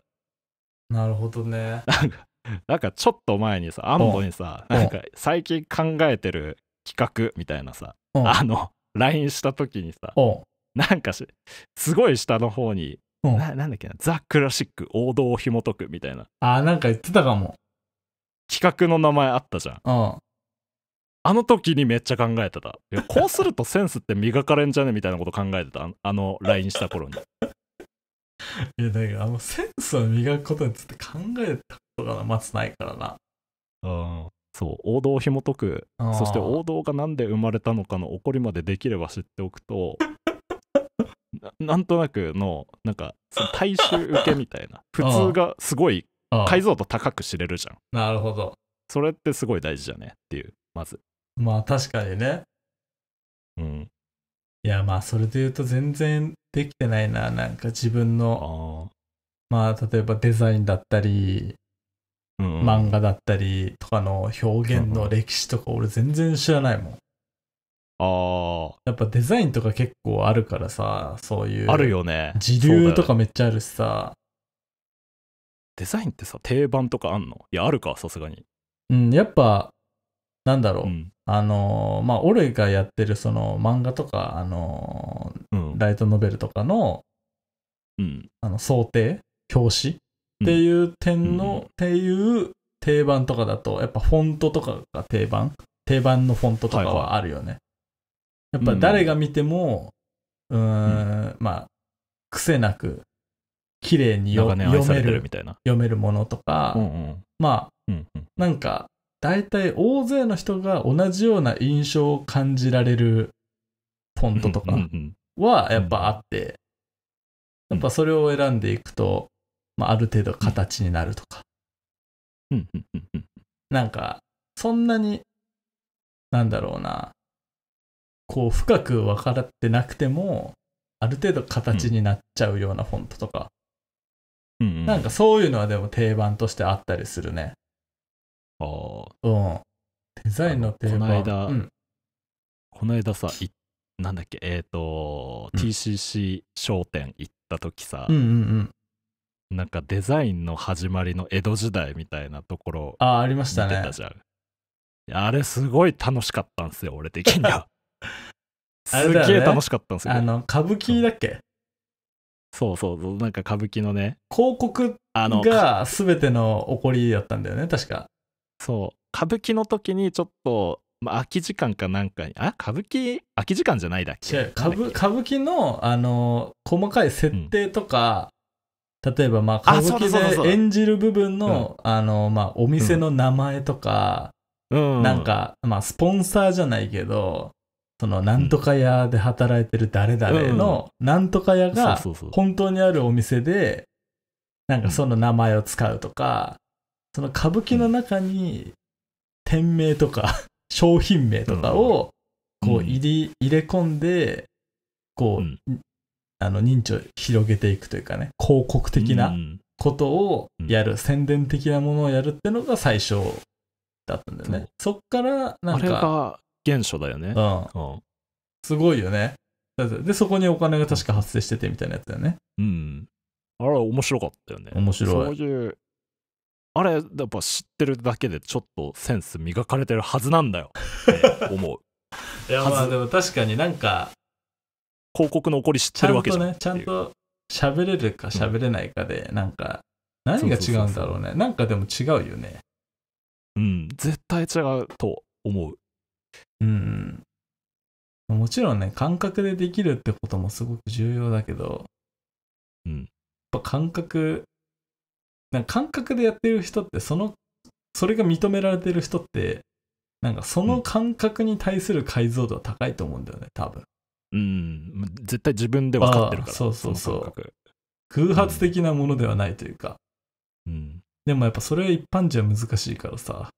Speaker 1: なるほどねなんかなんかちょっと前にさアンボにさなんか最近考えてる企画みたいなさあの LINE した時にさなんかしすごい下の方にななんだっけなザ・クラシック王道を紐解くみたいなあなんか言ってたかも企画の名前あったじゃんあの時にめっちゃ考えてた。いやこうするとセンスって磨かれんじゃねみたいなこと考えてた。あの LINE した頃に。いや、だからあのセンスを磨くことについて考えたことがまずないからな。うん。そう、王道を紐解く。そして王道が何で生まれたのかの起こりまでできれば知っておくと、ななんとなくの、なんか、その大衆受けみたいな。普通がすごい解像度高く知れるじゃん。なるほど。それってすごい大事じゃねっていう、まず。まあ確かにね。うん。いやまあそれで言うと全然できてないな。なんか自分の、あまあ例えばデザインだったり、うん、漫画だったりとかの表現の歴史とか俺全然知らないもん。ああ。やっぱデザインとか結構あるからさ、そういう。あるよね。時流とかめっちゃあるしさ。デザインってさ、定番とかあんのいや、あるか、さすがに。うん、やっぱなんだろう、うん、あの、まあ、俺がやってるその漫画とか、あの、うん、ライトノベルとかの、うん、あの想定、表紙っていう点の、っていう定番とかだと、やっぱフォントとかが定番、定番のフォントとかはあるよね。はいやっぱ誰が見ても、うん、まあ、癖なく、綺麗に、ね、読めるみたいな読めるものとか、うんうん、まあ、うんうん、なんか大体大勢の人が同じような印象を感じられるフォントとかはやっぱあって、やっぱそれを選んでいくと、まあ、ある程度形になるとか。なんか、そんなに、なんだろうな、こう深く分からってなくても、ある程度形になっちゃうようなフォントとか。なんかそういうのはでも定番としてあったりするね。ああ。うん。デザインのこの間、うん、この間さ、いなんだっけ、えっ、ー、と、うん、TCC 商店行った時さ、うんうんうんなんかデザインの始まりの江戸時代みたいなところあありましたねたじゃんあれすごい楽しかったんですよ俺的には すげえ楽しかったんすよ、ね、あの歌舞伎だっけ、そうそうそうなんか歌舞伎のね広告が全ての起こりだったんだよね確かそう歌舞伎の時にちょっと、まあ、空き時間かなんかにあ歌舞伎空き時間じゃないだっけ歌舞歌舞伎のあの細かい設定とか、うん、例えばまあ歌舞伎で演じる部分のあのまあお店の名前とか、うん、なんかまあスポンサーじゃないけどそのなんとか屋で働いてる誰々のなんとか屋が本当にあるお店でなんかその名前を使うとかその歌舞伎の中に店名とか 商品名とかをこう入り、入れ込んでこう、あの認知を広げていくというかね広告的なことをやる、宣伝的なものをやるっていうのが最初だったんだよね、そっからなんかあれが原初だよねうんすごいよね。で、そこにお金が確か発生しててみたいなやつだよね。うん。あれ、面白かったよね。面白い。そういうあれやっぱ知ってるだけでちょっとセンス磨かれてるはずなんだよって 思ういやまあでも確かになんか広告の起こり知ってるわけじゃんねちゃんと喋れるか喋れないかで、うん、なんか何が違うんだろうねなんかでも違うよねうん絶対違うと思ううんもちろんね感覚でできるってこともすごく重要だけど、うん、やっぱ感覚なんか感覚でやってる人ってそのそれが認められてる人ってなんかその感覚に対する解像度は高いと思うんだよね多分うん絶対自分で分かってるからそうそうそう空発的なものではないというか、うん、でもやっぱそれは一般人は難しいからさ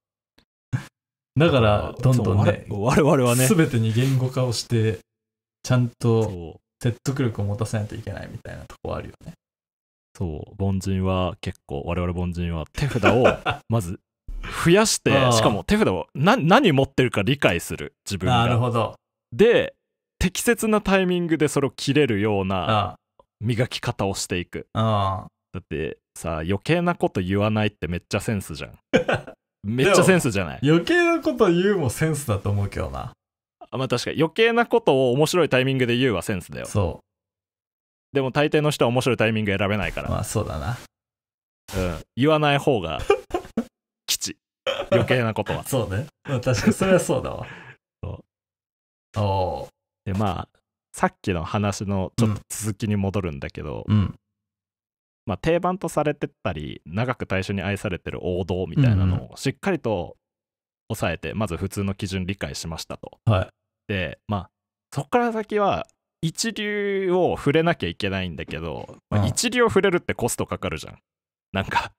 Speaker 1: だからどんどんね我々はね全てに言語化をしてちゃんと説得力を持たせないといけないみたいなとこはあるよねそう凡人は結構我々凡人は手札を まず増やしてしかも手札を何持ってるか理解する自分がなるほどで適切なタイミングでそれを切れるような磨き方をしていくだってさ余計なこと言わないってめっちゃセンスじゃん めっちゃセンスじゃない余計なこと言うもセンスだと思うけどなまあ確かに余計なことを面白いタイミングで言うはセンスだよそう。でも大抵の人は面白いタイミング選べないから、まあそうだなうん、言わない方が吉余計なことは そうね、まあ、確かにそれはそうだわ そおおでまあさっきの話のちょっと続きに戻るんだけど、うんまあ、定番とされてたり長く大衆に愛されてる王道みたいなのをしっかりと抑えてまず普通の基準理解しましたと。はいでまあそこから先は一流を触れなきゃいけないんだけど、まあ、一流を触れるってコストかかるじゃん。なんか、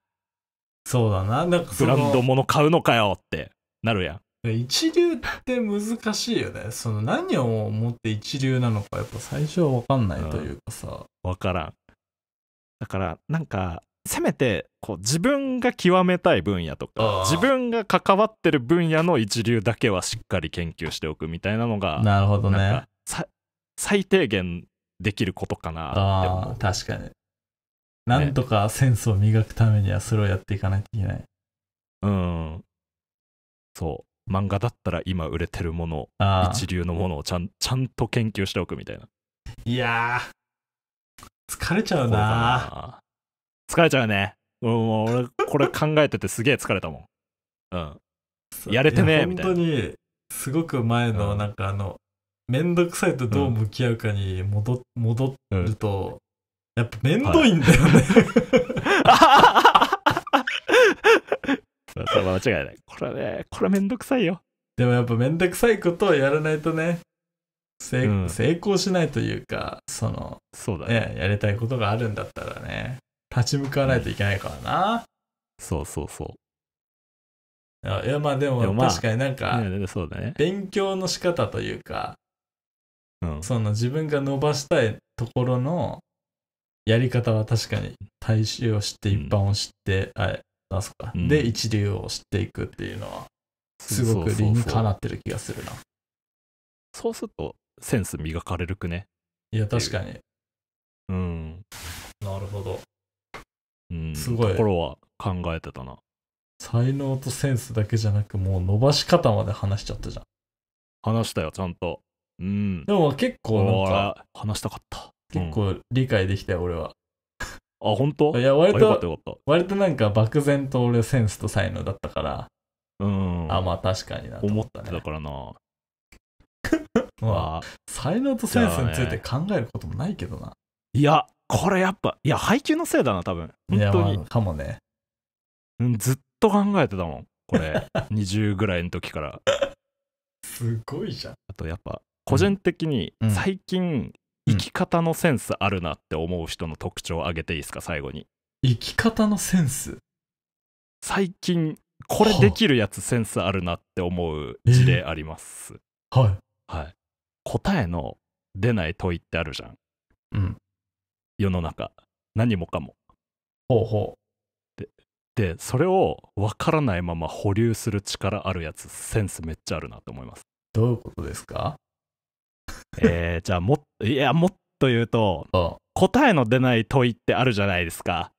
Speaker 1: そうだな、なんかブランド物買うのかよってなるやん。一流って難しいよね。その何を思って一流なのか、やっぱ最初は分かんないというかさ。うん、分からん。だから、なんか、せめてこう自分が極めたい分野とか自分が関わってる分野の一流だけはしっかり研究しておくみたいなのがなるほどね最低限できることかなってあ確かになんとかセンスを磨くためにはそれをやっていかないといけない、ね、うんそう漫画だったら今売れてるもの一流のものをちゃんちゃんと研究しておくみたいないや疲れちゃうな疲れちゃうねうも俺これ考えててすげえ疲れたもんうん
Speaker 2: やれてねえみたいな本
Speaker 1: 当にすごく前のなんかあの、面倒くさいとどう向き合うかに戻,、戻ると、うん、やっぱ面倒いんだよね、はい、それは間違いないこれはねこれは面倒くさいよでもやっぱ面倒くさいことをやらないとね成うん、成功しないというかそのそうだね、ね、やりたいことがあるんだったらね立ち向かわないといけないからな、うん、そうそうそういやまあでも確かになんか、そうだね、勉強の仕方というかうん、その自分が伸ばしたいところのやり方は確かに大衆を知って一般を知って、うん、あそそか、うん、で一流を知っていくっていうのはすごく理にかなってる気がするなそうするとセンス磨かれるくねいや確かにうんなるほど、うん、すごいところは考えてたな才能とセンスだけじゃなくもう伸ばし方まで話しちゃったじゃん話したよちゃんとうん。でも結構なんか、話したかった。結構理解できたよ、俺は。あ、本当いや、割と、割となんか漠然と俺センスと才能だったから、うん。あ、まあ確かにな、思ったね。だからな。まあ、才能とセンスについて考えることもないけどな。ね、いや、これやっぱ、いや、配給のせいだな、多分。本当に。まあ、かもね。うん、ずっと考えてたもん、これ。20 ぐらいの時から。すごいじゃん。あとやっぱ、個人的に最近生き方のセンスあるなって思う人の特徴を挙げていいですか最後に生き方のセンス最近これできるやつセンスあるなって思う事例あります、えー、はい、はい、答えの出ない問いってあるじゃん、うん、世の中何もかもほうほうででそれを分からないまま保留する力あるやつセンスめっちゃあるなと思いますどういうことですかえー、じゃあもいやもっと言うと、答えの出ない問いってあるじゃないですか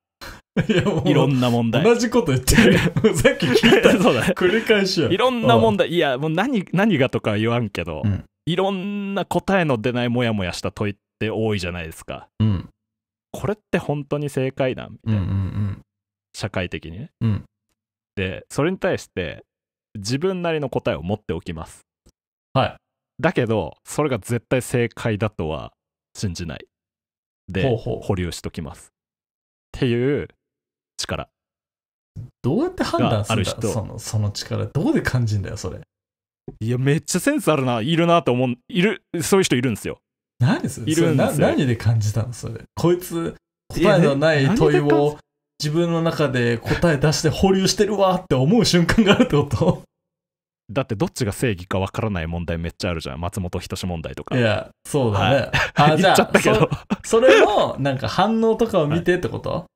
Speaker 1: いいろんな問題同じこと言ってる さっき聞いた そうだ、繰り返しやいろんな問題いやもう何何がとかは言わんけど、うん、いろんな答えの出ないモヤモヤした問いって多いじゃないですか、うん、これって本当に正解なんみたいな、うんうんうん、社会的にね、うん、でそれに対して自分なりの答えを持っておきますはいだけどそれが絶対正解だとは信じない
Speaker 2: で保
Speaker 1: 留しときますっていう力どうやって判断するんだそのその力どうで感じんだよそれいやめっちゃセンスあるないるなと思ういるそういう人いるんですよ何すれいるんです何で感じたのそれこいつ答えのない問いを自分の中で答え出して保留してるわって思う瞬間があるってことだってどっちが正義かわからない問題めっちゃあるじゃん松本人志問題とかいやそうだね、はい、あ 言っちゃったけどそれのなんか反応とかを見てってこと、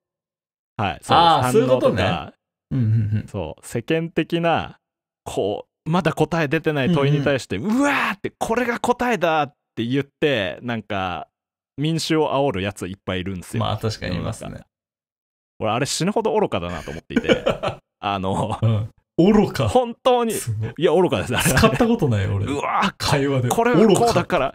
Speaker 1: はい、はい、そうああそういうことね、うんうんうん、そう世間的なこうまだ答え出てない問いに対して、ううわーってこれが答えだって言ってなんか民衆を煽るやついっぱいいるんですよまあ確かにいますね俺あれ死ぬほど愚かだなと思っていて あの、うん、愚か。本当に。いや、愚かですね。使ったことない俺。うわ会話で。これはこうだから。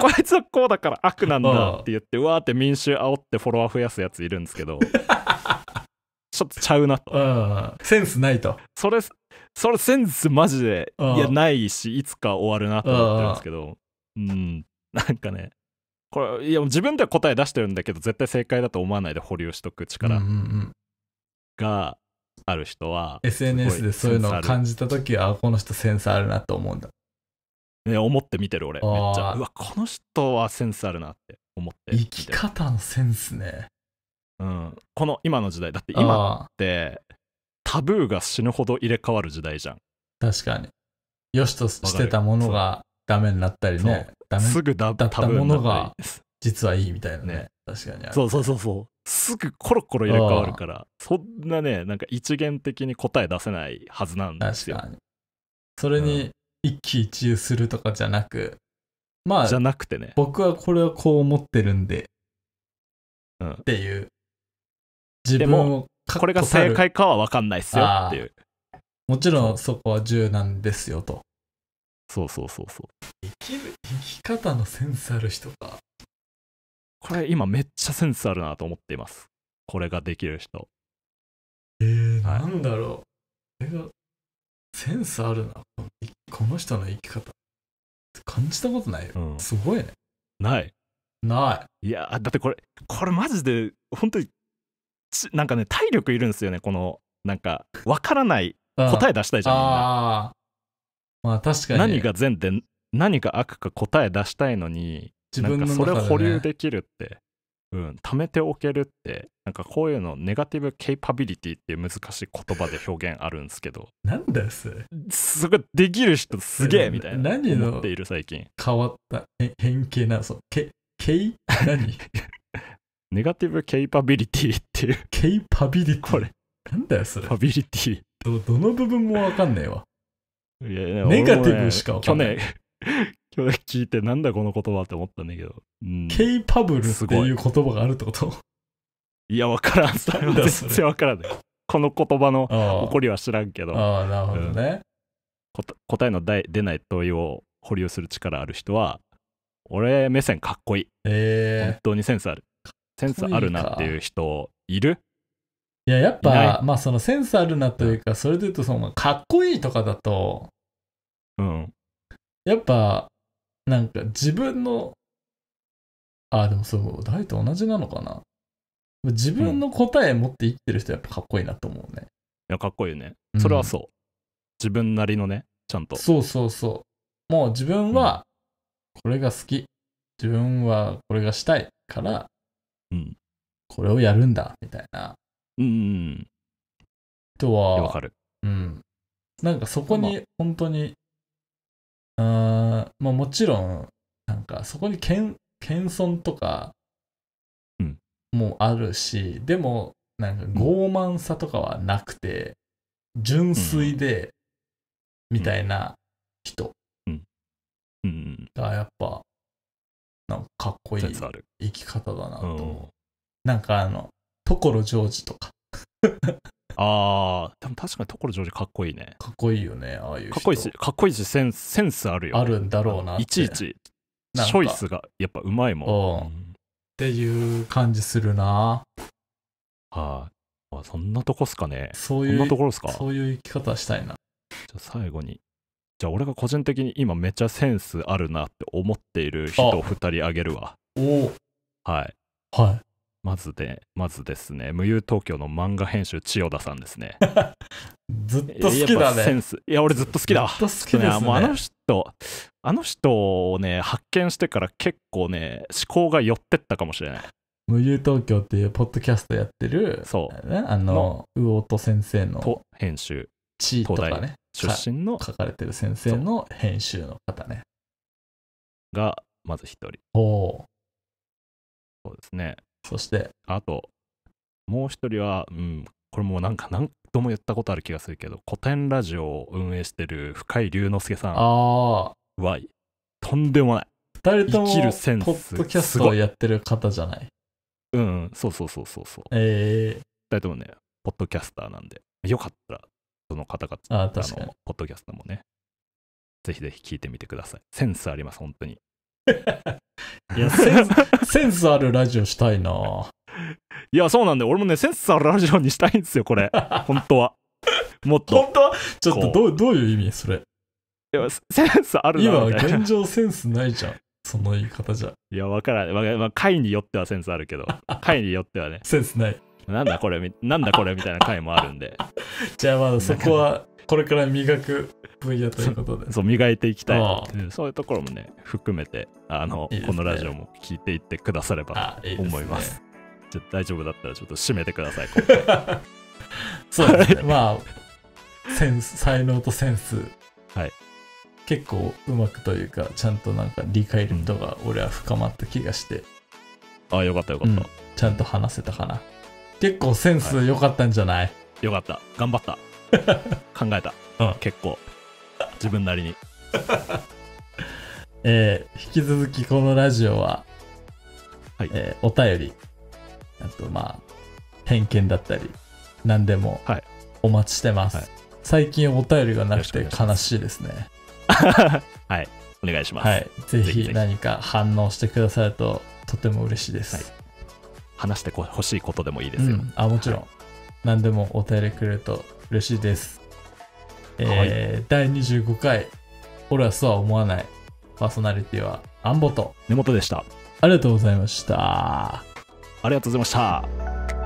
Speaker 1: こいつはこうだから悪なんだって言って、うわーって民衆煽ってフォロワー増やすやついるんですけど、ちょっとちゃうなと。センスないと。それ、それセンスマジで、いや、ないし、いつか終わるなと思ってるんですけど、うん、なんかね、これ、いや、自分では答え出してるんだけど、絶対正解だと思わないで保留しとく力が、ある人は SNS でそういうのを感じた時はこの人センスあるなと思うんだ、ね、思って見てる俺めっちゃうわこの人はセンスあるなって思って生き方のセンスねうんこの今の時代だって今ってタブーが死ぬほど入れ替わる時代じゃん確かによしとしてたものがダメになったりねダすぐだったものが実はいいみたいなね、ね、確かにそうそうそうそうすぐコロコロ入れ替わるから、そんなね、なんか一元的に答え出せないはずなんですよ。確かに。それに一喜一憂するとかじゃなく、うん、まあ、じゃなくてね。僕はこれはこう思ってるんで、うん、っていう。
Speaker 2: 自分をこれが正解
Speaker 1: かは分かんないっすよっていう。もちろんそこは柔軟ですよと。そうそうそうそう。生きる、生き方のセンスある人か。これ今めっちゃセンスあるなと思っています。これができる人。えー、はい、なんだろう。これがセンスあるな。この人の生き方。感じたことないよ。うん、すごいね。ない。ない。いや、だってこれ、これマジで、本当に、なんかね、体力いるんですよね、この、なんか、わからない答え出したいじゃん、みんまあ確かに、何が善で何か悪か答え出したいのに、自分の中で、ね、それを保留できるって、うん、貯めておけるってなんかこういうのネガティブケイパビリティっていう難しい言葉で表現あるんですけどなんだそれごいできる人すげえみたいな何のっている最近変わった変形なそうイケイ何 ネガティブケイパビリティっていうケイパビリティこれなんだよそれパビリティどどの部分もわかんねえわ
Speaker 2: いやネガティブしかわかんない去
Speaker 1: 年今日聞いてなんだこの言葉って思ったんだけど。うん、ケイパブルっていう言葉があるってこといや、わからん。そ全然わからん、いこの言葉の起こりは知らんけど。ああ、なるほどね。うん、答えの出ない問いを保留する力ある人は、俺目線かっこいい。えー、本当にセンスある。センスあるなっていう人いるいや、やっぱ、まあそのセンスあるなというか、それで言うと、その、かっこいいとかだと、うん。やっぱ、なんか自分の、あ、でもそう、誰と同じなのかな。自分の答え持って生きてる人やっぱかっこいいなと思うね。いや、かっこいいよね。それはそう。うん、自分なりのね、ちゃんと。そうそうそう。もう自分はこれが好き。自分はこれがしたいから、うん、これをやるんだ、みたいな。うん。とは、わかる。うん。なんかそこに本当にあまあ、もちろん、なんかそこに謙遜とかもあるし、うん、でも、なんか傲慢さとかはなくて、純粋で、みたいな人がやっぱ、なんかかっこいい生き方だなと思う。なんかあの、所ジョージとかああ、でも確かに所ジョージかっこいいね。かっこいいよね、ああいう人。かっこいいし、かっこいいし、センセンスあるよ。あるんだろうな。いちいち、チョイスがやっぱうまいもん。うん、っていう感じするな。はい、あ。そんなとこっすかね。そういう、そんなところっすか。そういう生き方したいな。じゃ最後に。じゃあ俺が個人的に今めっちゃセンスあるなって思っている人を2人あげるわ。おお。はい。はい。まずで、まずですね、無友東京の漫画編集、千代田さんですね。ずっと好きだね。センス。いや、俺ずっと好きだずっと好きですね。もうあの人、あの人をね、発見してから結構ね、思考が寄ってったかもしれない。無友東京っていうポッドキャストやってる、そう。ね、あの、魚と先生の。と、編集。地位とかね。出身の。書かれてる先生の編集の方ね。が、まず一人。おお。そうですね。そして。あと、もう一人は、うん、これもなんか何度も言ったことある気がするけど、古典ラジオを運営してる深井龍之介さんは、とんでもない。二人とも、生きるセンスポッドキャストをやってる方じゃないうん、そうそうそうそうそう。えー。二人ともね、ポッドキャスターなんで、よかったら、その方々、あの、ポッドキャスターもね、ぜひぜひ聞いてみてください。センスあります、本当に。いやセンス、センスあるラジオしたいないや、そうなんだよ。俺もね、センスあるラジオにしたいんですよ、これ。本当は。もっと。本当はちょっとどう、どういう意味それ。いや、センスあるな今、み現状センスないじゃん。その言い方じゃ。いや、わからない。まあ回によってはセンスあるけど、回によってはね。センスない。なんだこれ、みなんだこれみたいな回もあるんで。じゃあ、まず、そこは、これから磨く分野ということで。そう、磨いていきたいう、そういうところもね、含めて、あの、いいね、このラジオも聞いていってくださればと思います。いいすね、じゃ大丈夫だったら、ちょっと締めてください、そうですね。まあ、センス、才能とセンス。はい。結構うまくというか、ちゃんとなんか理解力とか、俺は深まった気がして。うん、ああ、よかったよかった、うん、ちゃんと話せたかな。結構センス良かったんじゃない、はい、よかった。頑張った。考えた。うん、結構。自分なりに。えー、引き続きこのラジオは、はい、えー、お便り、あとまあ、偏見だったり、何でもお待ちしてます。はい、最近お便りがなくて悲しいですね。はい、お願いします。はい、ぜひ何か反応してくださるととても嬉しいです。はい、話してほしいことでもいいですよ。うん、あもちろん、はい、何でもお便りくれると嬉しいです。えー第25回、俺はそうは思わない。パーソナリティは、アンボと。根本でした。ありがとうございました。ありがとうございました。